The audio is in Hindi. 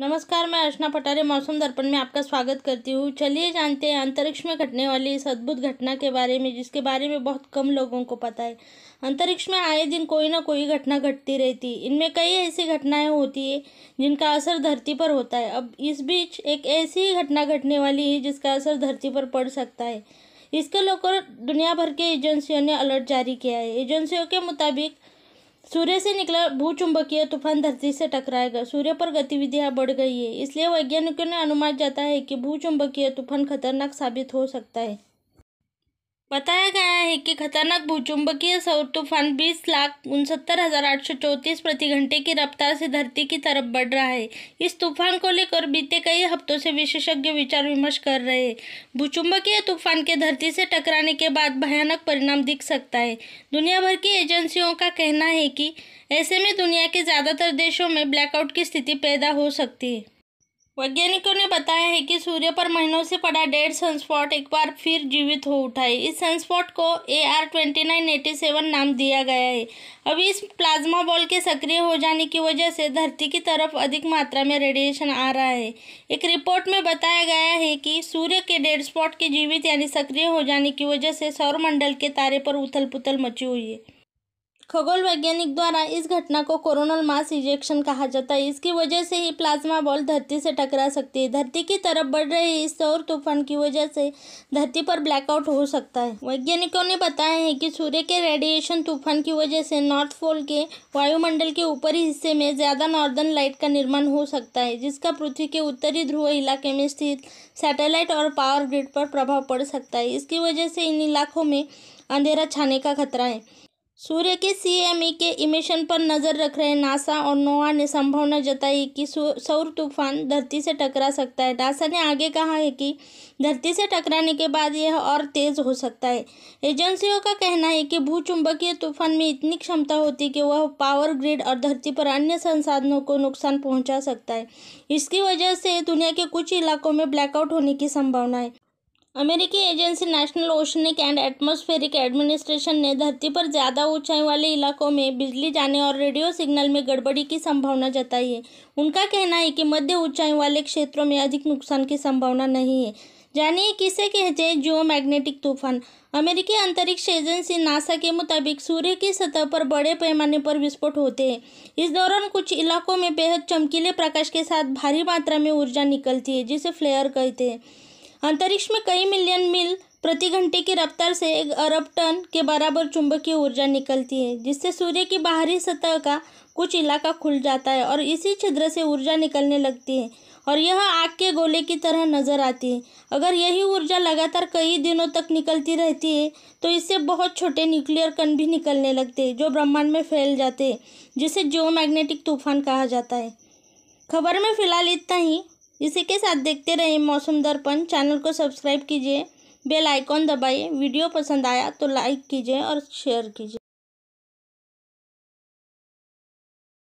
नमस्कार मैं अर्चना पटारे मौसम दर्पण में आपका स्वागत करती हूँ चलिए जानते हैं अंतरिक्ष में घटने वाली इस अद्भुत घटना के बारे में जिसके बारे में बहुत कम लोगों को पता है अंतरिक्ष में आए दिन कोई ना कोई घटना घटती रहती इनमें कई ऐसी घटनाएं होती है जिनका असर धरती पर होता है अब इस बीच एक ऐसी घटना घटने वाली है जिसका असर धरती पर पड़ सकता है इसके लेकर दुनिया भर के एजेंसियों ने अलर्ट जारी किया है एजेंसियों के मुताबिक सूर्य से निकला भूचुंबकीय तूफान धरती से टकराएगा सूर्य पर गतिविधियां बढ़ गई है इसलिए वैज्ञानिकों ने अनुमान जाता है कि भूचुंबकीय तूफान खतरनाक साबित हो सकता है बताया गया है कि खतरनाक भूचुंबकीय सौर तूफान बीस लाख उनसत्तर हज़ार आठ सौ चौंतीस प्रति घंटे की रफ्तार से धरती की तरफ बढ़ रहा है इस तूफान को लेकर बीते कई हफ्तों से विशेषज्ञ विचार विमर्श कर रहे हैं भूचुंबकीय तूफान के धरती से टकराने के बाद भयानक परिणाम दिख सकता है दुनिया भर की एजेंसियों का कहना है कि ऐसे में दुनिया के ज़्यादातर देशों में ब्लैकआउट की स्थिति पैदा हो सकती है वैज्ञानिकों ने बताया है कि सूर्य पर महीनों से पड़ा डेड सनस्पॉट एक बार फिर जीवित हो उठा है इस सनस्पॉट को A R twenty nine eighty seven नाम दिया गया है अभी इस प्लाज्मा बॉल के सक्रिय हो जाने की वजह से धरती की तरफ अधिक मात्रा में रेडिएशन आ रहा है एक रिपोर्ट में बताया गया है कि सूर्य के डेड स्पॉट के जीवित यानी सक्रिय हो जाने की वजह से सौरमंडल के तारे पर उथल पुथल मची हुई है खगोल वैज्ञानिक द्वारा इस घटना को कोरोनल मास इजेक्शन कहा जाता है इसकी वजह से ही प्लाज्मा बॉल धरती से टकरा सकती है धरती की तरफ बढ़ रहे इस सौर तूफान की वजह से धरती पर ब्लैकआउट हो सकता है वैज्ञानिकों ने बताया है कि सूर्य के रेडिएशन तूफान की वजह से नॉर्थ पोल के वायुमंडल के ऊपरी हिस्से में ज़्यादा नॉर्दर्न लाइट का निर्माण हो सकता है जिसका पृथ्वी के उत्तरी ध्रुव इलाके में स्थित सैटेलाइट और पावर ग्रिड पर प्रभाव पड़ सकता है इसकी वजह से इन इलाकों में अंधेरा छाने का खतरा है सूर्य के सीएमई e के इमिशन पर नजर रख रहे नासा और नोआ ने संभावना जताई कि सौर तूफान धरती से टकरा सकता है नासा ने आगे कहा है कि धरती से टकराने के बाद यह और तेज हो सकता है एजेंसियों का कहना है कि भूचुंबकीय तूफान में इतनी क्षमता होती कि वह पावर ग्रिड और धरती पर अन्य संसाधनों को नुकसान पहुंचा सकता है इसकी वजह से दुनिया के कुछ इलाकों में ब्लैकआउट होने की संभावना है अमेरिकी agency national oceanic and atmospheric administration ने धरती पर ज़्यादा ऊंचाई वाले इलाकों में बिजली जाने और रेडियो सिग्नल में गड़बड़ी की संभावना जताई है उनका कहना है कि मध्य ऊंचाई वाले क्षेत्रों में अधिक नुकसान की संभावना नहीं है जानिए किसे कहते हैं जियो मैग्नेटिक तूफान अमेरिकी अंतरिक्ष एजेंसी नासा के मुताबिक सूर्य की सतह पर बड़े पैमाने पर विस्फोट होते हैं इस दौरान कुछ इलाकों में बेहद चमकीले प्रकाश के साथ भारी मात्रा में ऊर्जा निकलती है जिसे फ्लेयर कहते हैं अंतरिक्ष में कई मिलियन मील प्रति घंटे की रफ्तार से एक अरब टन के बराबर चुंबकीय ऊर्जा निकलती है जिससे सूर्य की बाहरी सतह का कुछ इलाका खुल जाता है और इसी छिद्र से ऊर्जा निकलने लगती है और यह आग के गोले की तरह नज़र आती है अगर यही ऊर्जा लगातार कई दिनों तक निकलती रहती है तो इससे बहुत छोटे न्यूक्लियर कण भी निकलने लगते हैं जो ब्रह्मांड में फैल जाते हैं जिसे जियोमैग्नेटिक तूफान कहा जाता है खबर में फिलहाल इतना ही इसी के साथ देखते रहिए मौसम दर्पण चैनल को सब्सक्राइब कीजिए बेल आइकॉन दबाइए वीडियो पसंद आया तो लाइक कीजिए और शेयर कीजिए